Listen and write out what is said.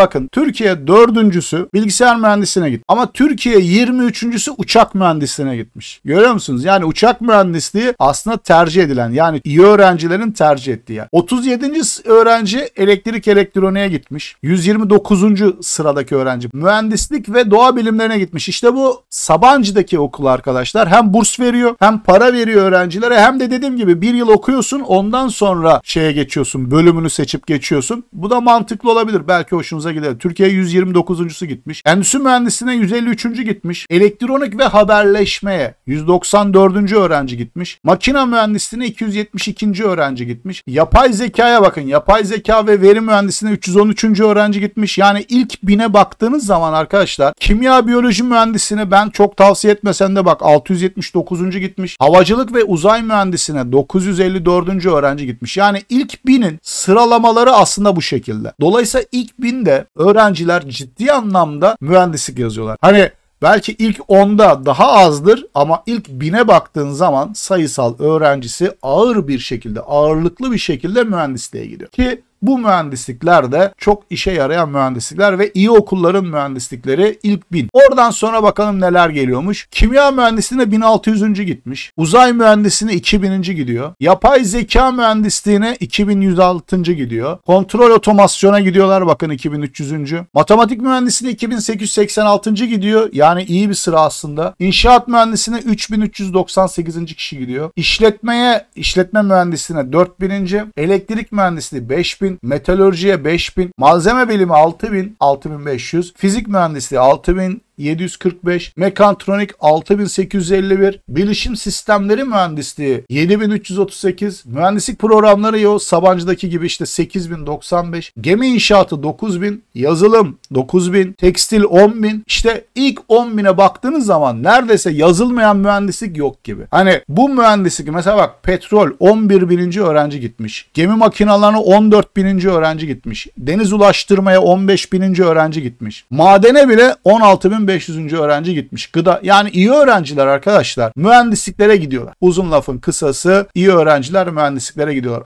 Bakın Türkiye dördüncüsü bilgisayar mühendisine gitti. Ama Türkiye 23.sü uçak mühendisliğine gitmiş. Görüyor musunuz? Yani uçak mühendisliği aslında tercih edilen yani iyi öğrencilerin tercih ettiği yer. 37. öğrenci elektrik elektroniğe gitmiş. 129. sıradaki öğrenci mühendislik ve doğa bilimlerine gitmiş. İşte bu Sabancı'daki okul arkadaşlar hem burs veriyor hem para veriyor öğrencilere hem de dediğim gibi bir yıl okuyorsun ondan sonra şeye geçiyorsun bölümünü seçip geçiyorsun. Bu da mantıklı olabilir. Belki hoşunuza hoşunuza gider. Türkiye 129.sü gitmiş. Endüstri mühendisliğine 153. gitmiş. Elektronik ve haberleşmeye 194. öğrenci gitmiş. Makina mühendisliğine 272. öğrenci gitmiş. Yapay zekaya bakın. Yapay zeka ve veri mühendisliğine 313. öğrenci gitmiş. Yani ilk bine baktığınız zaman arkadaşlar kimya biyoloji mühendisliğine ben çok tavsiye etmesem de bak 679. gitmiş. Havacılık ve uzay mühendisine 954. öğrenci gitmiş. Yani ilk binin sıralamaları aslında bu şekilde. Dolayısıyla ilk bin de öğrenciler ciddi anlamda mühendislik yazıyorlar. Hani Belki ilk 10'da daha azdır ama ilk 1000'e baktığın zaman sayısal öğrencisi ağır bir şekilde, ağırlıklı bir şekilde mühendisliğe gidiyor. Ki bu mühendislikler de çok işe yarayan mühendislikler ve iyi okulların mühendislikleri ilk bin. Oradan sonra bakalım neler geliyormuş. Kimya mühendisliğine 1600. gitmiş. Uzay mühendisliğine 2000. gidiyor. Yapay zeka mühendisliğine 2106. gidiyor. Kontrol otomasyona gidiyorlar bakın 2300. Matematik mühendisliğine 2886. gidiyor. Yani iyi bir sıra aslında. İnşaat mühendisliğine 3398. kişi gidiyor. İşletmeye, işletme mühendisliğine 4000. Elektrik mühendisliği 5000. 4000, metalurjiye 5000, malzeme bilimi 6000, 6500, fizik mühendisliği 6000, 745, Mekantronik 6851, Bilişim Sistemleri Mühendisliği 7338, Mühendislik Programları yo Sabancı'daki gibi işte 8095, Gemi İnşaatı 9000, Yazılım 9000, Tekstil 10000. İşte ilk 10.000'e baktığınız zaman neredeyse yazılmayan mühendislik yok gibi. Hani bu mühendislik mesela bak petrol 11.000. öğrenci gitmiş. Gemi makinalarına 14.000. öğrenci gitmiş. Deniz ulaştırmaya 15.000. öğrenci gitmiş. Madene bile 16 1500. öğrenci gitmiş. Gıda yani iyi öğrenciler arkadaşlar mühendisliklere gidiyorlar. Uzun lafın kısası iyi öğrenciler mühendisliklere gidiyorlar.